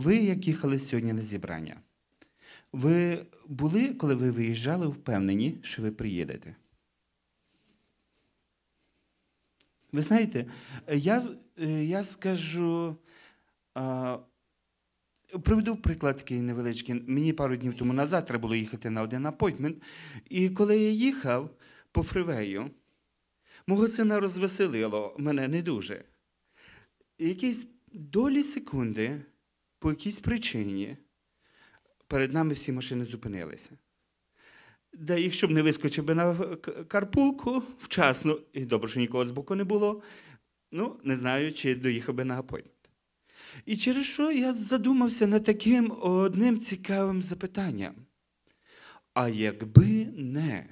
ви, як їхали сьогодні на зібрання, ви були, коли ви виїжджали, впевнені, що ви приїдете? Ви знаєте, я е, я скажу, а, приведу приклад такий невеличкий. Мені пару днів тому назад треба було їхати на один апойтмент. І коли я їхав по фривею, мого сина розвеселило мене не дуже. Якісь долі секунди по якійсь причині перед нами всі машини зупинилися. Де, якщо б не вискочив би на карпулку вчасно, і добре, що нікого з боку не було, ну, не знаю, чи доїхав би на апойнт. І через що я задумався над таким одним цікавим запитанням. А якби не,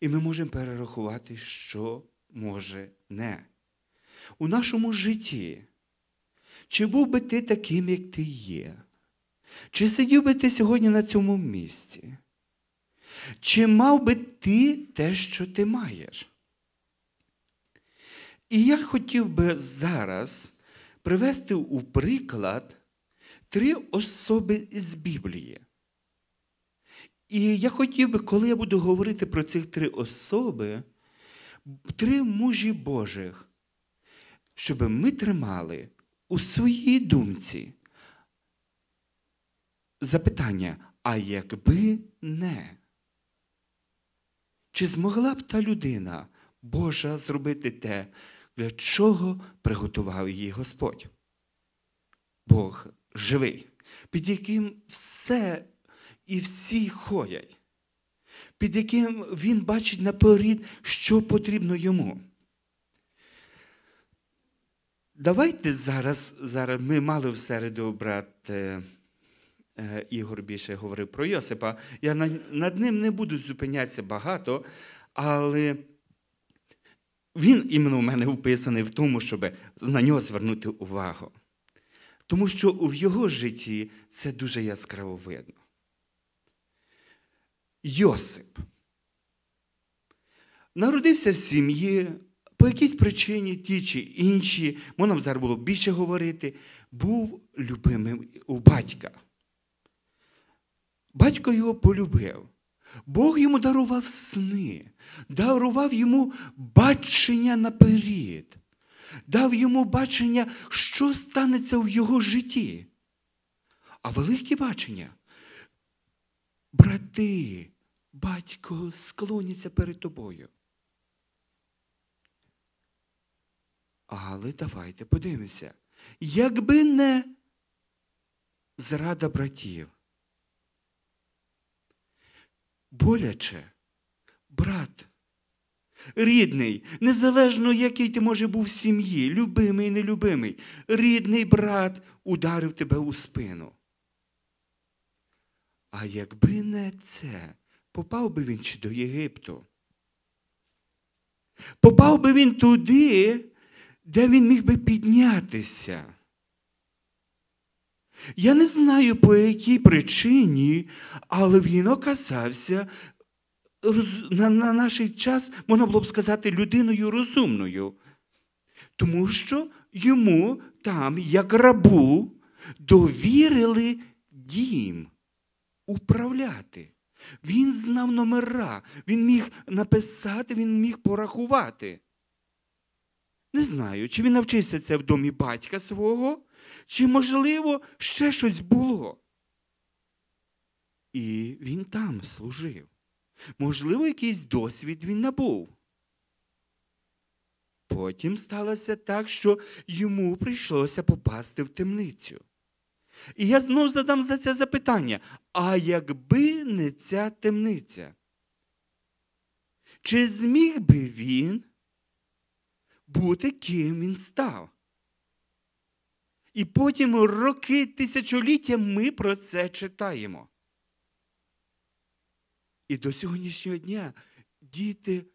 і ми можемо перерахувати, що може не. У нашому житті чи був би ти таким, як ти є? Чи сидів би ти сьогодні на цьому місці? Чи мав би ти те, що ти маєш? І я хотів би зараз привести у приклад три особи з Біблії. І я хотів би, коли я буду говорити про цих три особи, три мужі Божих, щоб ми тримали у своїй думці запитання, а якби не? Чи змогла б та людина Божа зробити те, для чого приготував її Господь? Бог живий, під яким все і всі ходять, під яким він бачить наперед, що потрібно йому. Давайте зараз зараз ми мали в середу брат е, е, Ігор більше говорив про Йосипа. Я над, над ним не буду зупинятися багато, але він іменно в мене вписаний в тому, щоб на нього звернути увагу. Тому що в його житті це дуже яскраво видно. Йосип народився в сім'ї по якійсь причині ті чи інші, можна б зараз було більше говорити, був любимим у батька. Батько його полюбив. Бог йому дарував сни, дарував йому бачення наперед, дав йому бачення, що станеться в його житті. А велике бачення. Брати, батько, склоняться перед тобою. Але давайте подивимося, якби не зрада братів. Боляче, брат, рідний, незалежно, який ти може був в сім'ї, любимий, нелюбимий, рідний брат ударив тебе у спину. А якби не це, попав би він чи до Єгипту? Попав би він туди, де він міг би піднятися. Я не знаю, по якій причині, але він оказався на, на наш час, можна було б сказати, людиною розумною. Тому що йому там, як рабу, довірили дім управляти. Він знав номера, він міг написати, він міг порахувати. Не знаю, чи він навчився це в домі батька свого, чи, можливо, ще щось було. І він там служив. Можливо, якийсь досвід він набув. Потім сталося так, що йому прийшлося попасти в темницю. І я знов задам за це запитання. А якби не ця темниця? Чи зміг би він бути ким він став. І потім роки тисячоліття ми про це читаємо. І до сьогоднішнього дня діти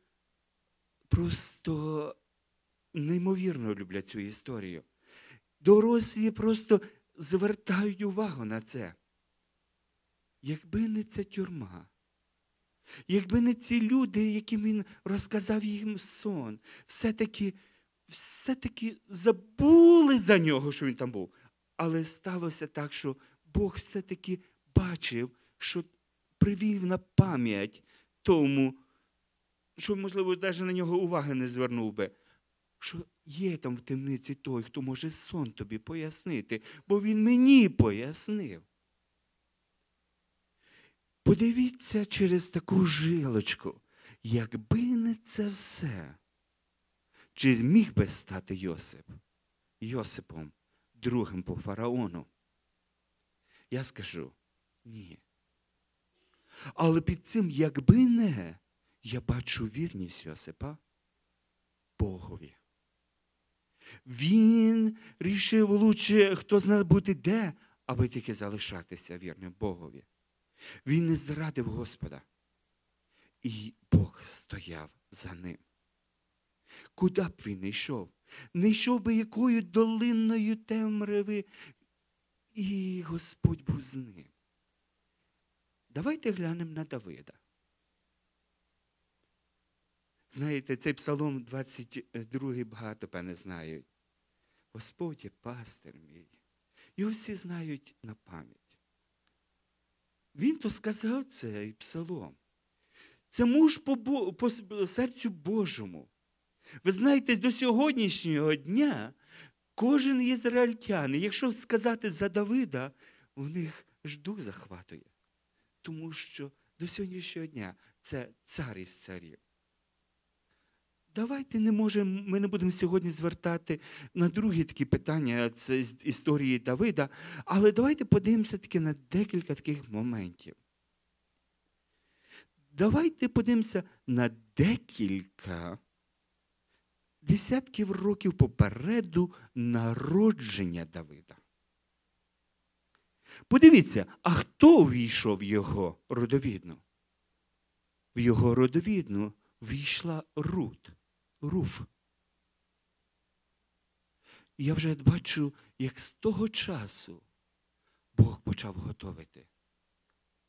просто неймовірно люблять цю історію. Дорослі просто звертають увагу на це. Якби не ця тюрма, Якби не ці люди, яким він розказав їм сон, все-таки все-таки забули за нього, що він там був. Але сталося так, що Бог все-таки бачив, що привів на пам'ять тому, що, можливо, навіть на нього уваги не звернув би. що Є там в темниці той, хто може сон тобі пояснити, бо він мені пояснив. Подивіться через таку жилочку, якби не це все. Чи міг би стати Йосип? Йосипом, другим по фараону? Я скажу ні. Але під цим, якби не, я бачу вірність Йосипа Богові. Він рішив лучше, хто знає бути де, аби тільки залишатися вірним Богові. Він не зрадив Господа. І Бог стояв за ним. Куди б він не йшов? Не йшов би якою долинною темряви, і Господь був з ним. Давайте глянемо на Давида. Знаєте, цей псалом 22 багато певне знають. Господь є пастир мій. Його всі знають на пам'ять. Він то сказав це і псалом. Це муж по, по серцю Божому. Ви знаєте, до сьогоднішнього дня кожен ізраїльтян, якщо сказати за Давида, у них жду захватує. Тому що до сьогоднішнього дня це цар із царів. Давайте не можемо, ми не будемо сьогодні звертати на другі такі питання це з історії Давида, але давайте подивимося таки на декілька таких моментів. Давайте подивимося на декілька десятків років попереду народження Давида. Подивіться, а хто війшов в його родовідну? В його родовідну війшла Рут руф. І я вже бачу, як з того часу Бог почав готовити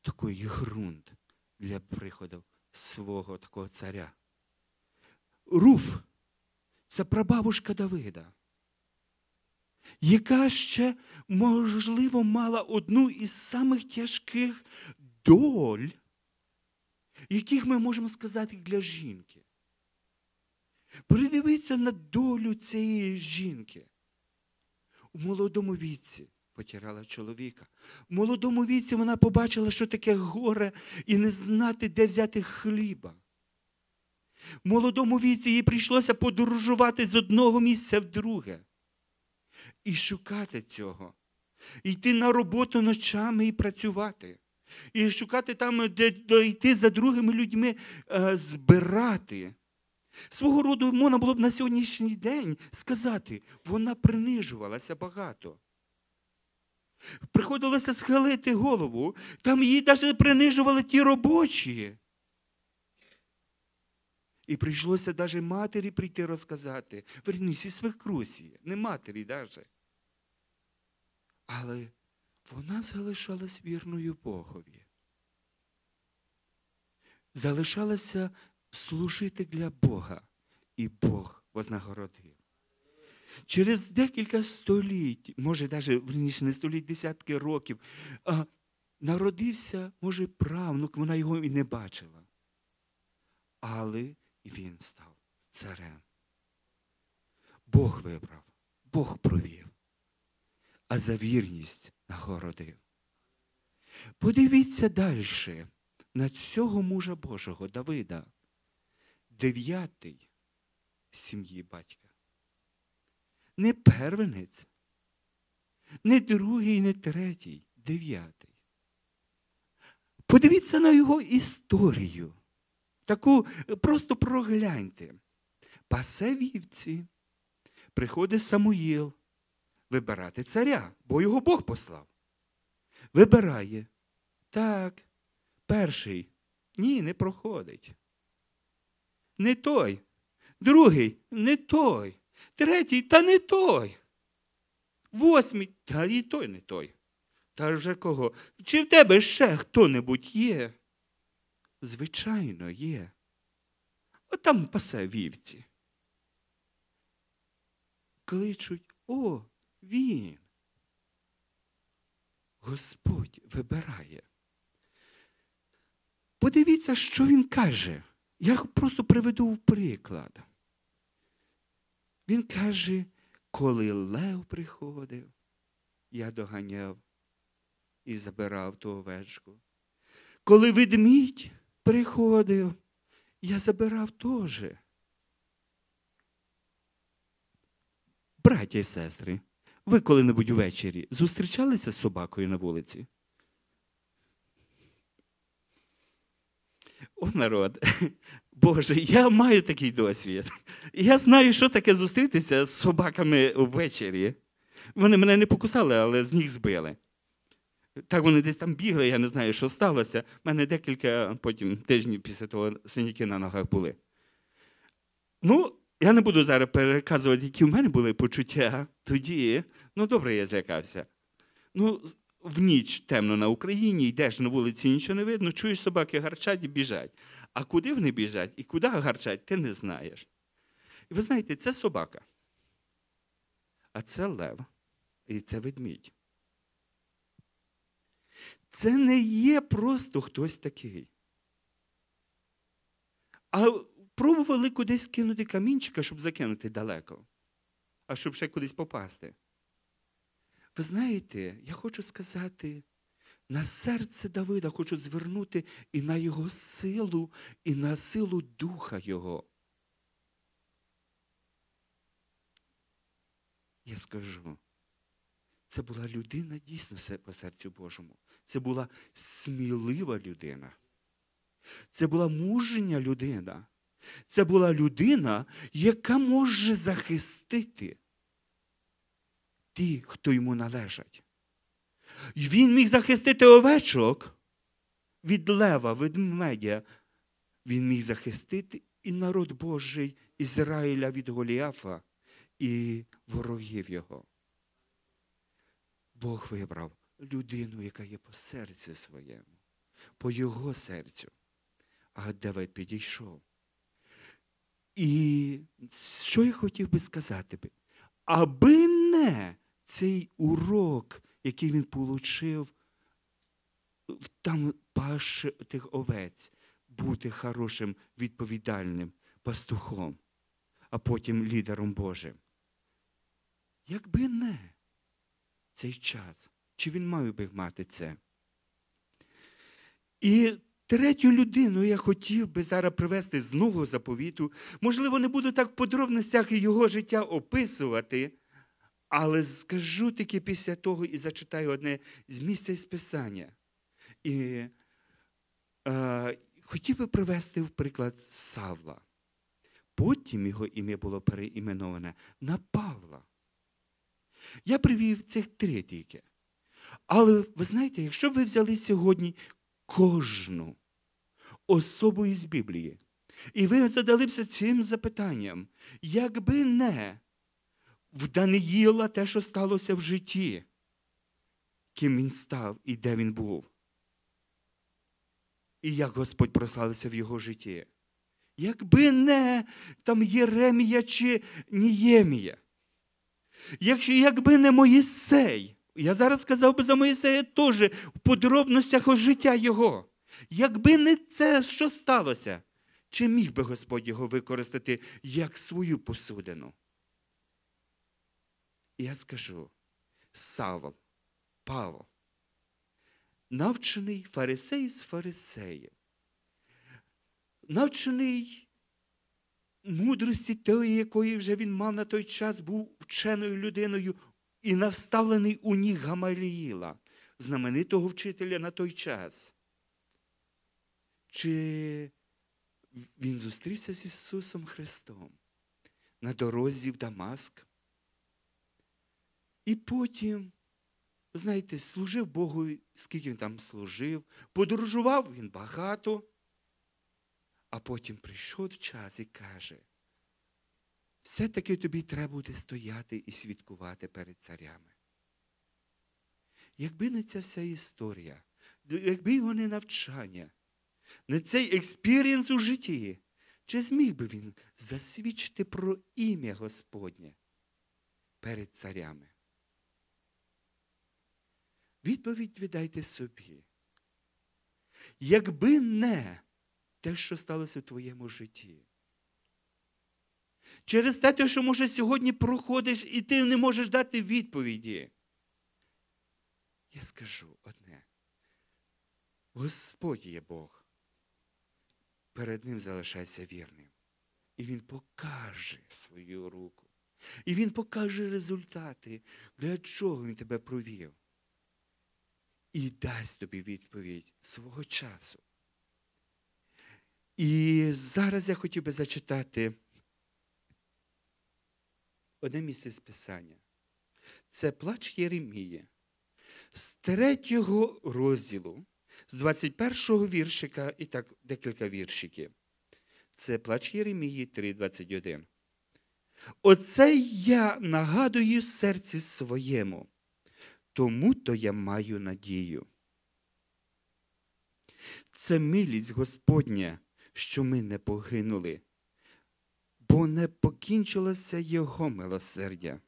такий ґрунт для приходу свого такого царя. Руф це прабабушка Давида, яка ще, можливо, мала одну із самих тяжких доль, яких ми можемо сказати для жінки. Придивіться на долю цієї жінки. У молодому віці потірала чоловіка. У молодому віці вона побачила, що таке горе, і не знати, де взяти хліба. В молодому віці їй прийшлося подорожувати з одного місця в друге. І шукати цього, йти на роботу ночами і працювати. І шукати там, де йти за другими людьми, е, збирати. Свого роду можна було б на сьогоднішній день сказати, вона принижувалася багато. Приходилося схилити голову, там її навіть принижували ті робочі. І прийшлося навіть матері прийти розказати, вернісь і свекрусі, не матері навіть. Але вона залишалась вірною Богові. Залишалася служити для Бога, і Бог вознагородив. Через декілька століть, може, навіть не століть, десятки років, народився, може, правнук, вона його і не бачила. Але він став царем. Бог вибрав, Бог провів, а за вірність нагородив. Подивіться далі на цього мужа Божого Давида дев'ятий з сім'ї батька. Не первенець, не другий, не третій, дев'ятий. Подивіться на його історію. Таку е, просто прогляньте. Пасе вівці приходить Самуїл вибирати царя, бо його Бог послав. Вибирає. Так, перший. Ні, не проходить не той, другий не той, третій та не той. Восьмий та і той не той. Та вже кого? Чи в тебе ще хто-небудь є? Звичайно, є. Отам пасе вівці. Кличуть о, він. Господь вибирає. Подивіться, що він каже. Я просто приведу в приклад. Він каже, коли Лев приходив, я доганяв і забирав ту овечку. Коли ведмідь приходив, я забирав теж. Браття і сестри, ви коли-небудь увечері зустрічалися з собакою на вулиці? О, народ, Боже, я маю такий досвід. Я знаю, що таке зустрітися з собаками ввечері. Вони мене не покусали, але з них збили. Так вони десь там бігли, я не знаю, що сталося. У мене декілька потім тижнів після того синяки на ногах були. Ну, я не буду зараз переказувати, які в мене були почуття тоді. Ну, добре, я злякався. Ну, в ніч темно на Україні, йдеш на вулиці, нічого не видно, чуєш собаки гарчать і біжать. А куди вони біжать і куди гарчать, ти не знаєш. І ви знаєте, це собака. А це лев, і це ведмідь. Це не є просто хтось такий. А пробували кудись кинути камінчика, щоб закинути далеко, а щоб ще кудись попасти. Ви знаєте, я хочу сказати на серце Давида, хочу звернути і на його силу, і на силу духа його. Я скажу, це була людина дійсно по серцю Божому. Це була смілива людина. Це була мужня людина. Це була людина, яка може захистити ті, хто йому належать. Він міг захистити овечок від лева, від медя. Він міг захистити і народ Божий Ізраїля від Голіафа і ворогів його. Бог вибрав людину, яка є по серцю своєму, по його серцю. А Давид підійшов. І що я хотів би сказати? Аби не цей урок, який він получив там паш тих овець, бути хорошим відповідальним пастухом, а потім лідером Божим. Якби не цей час, чи він мав би мати це? І третю людину я хотів би зараз привести з нового заповіту. Можливо, не буду так в подробностях його життя описувати. Але скажу тільки після того і зачитаю одне з місця із Писання. І е, хотів би привести в приклад Савла. Потім його ім'я було переіменоване на Павла. Я привів цих три тільки. Але ви знаєте, якщо ви взяли сьогодні кожну особу із Біблії, і ви задалися цим запитанням, якби не в Даниїла те, що сталося в житті, ким він став і де він був. І як Господь прославився в його житті. Якби не там Єремія чи Ніємія. Якщо якби не Моїсей, я зараз сказав би за Моїсея теж в подробностях життя його. Якби не це, що сталося, чи міг би Господь його використати як свою посудину? я скажу: Савол, Павол, навчений фарисей з фарисеєм, навчений мудрості тої, якої вже він мав на той час, був вченою людиною і наставлений у ніг Гамаліїла, знаменитого вчителя на той час. Чи він зустрівся з Ісусом Христом на дорозі в Дамаск? І потім, знаєте, служив Богу, скільки він там служив, подорожував він багато, а потім прийшов час і каже, все-таки тобі треба буде стояти і свідкувати перед царями. Якби не ця вся історія, якби його не навчання, не цей експірієнс у житті, чи зміг би він засвідчити про ім'я Господнє перед царями? Відповідь віддайте собі. Якби не те, що сталося в твоєму житті. Через те, що, може, сьогодні проходиш і ти не можеш дати відповіді. Я скажу одне. Господь є Бог. Перед ним залишайся вірним. І Він покаже свою руку. І Він покаже результати, для чого він тебе провів і дасть тобі відповідь свого часу. І зараз я хотів би зачитати одне місце з Писання. Це плач Єремії з третього розділу, з 21 го віршика і так декілька віршиків. Це плач Єремії 3,21. Оце я нагадую серці своєму тому то я маю надію. Це милість Господня, що ми не погинули, бо не покінчилося Його милосердя.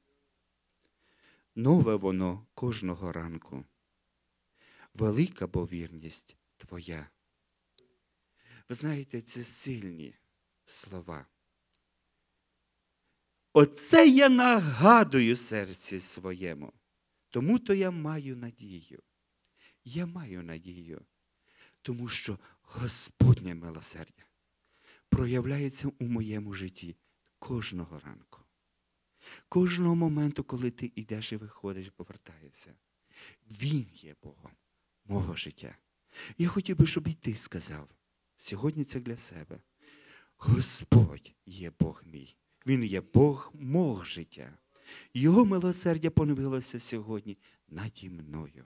Нове воно кожного ранку. Велика бо вірність Твоя. Ви знаєте, це сильні слова. Оце я нагадую серці своєму. Тому то я маю надію. Я маю надію, тому що Господнє милосердя проявляється у моєму житті кожного ранку, кожного моменту, коли ти йдеш і виходиш, і повертаєшся. Він є Богом мого життя. Я хотів би, щоб і ти сказав. Сьогодні це для себе. Господь є Бог мій. Він є Бог мого життя. Його милосердя поновилося сьогодні наді мною.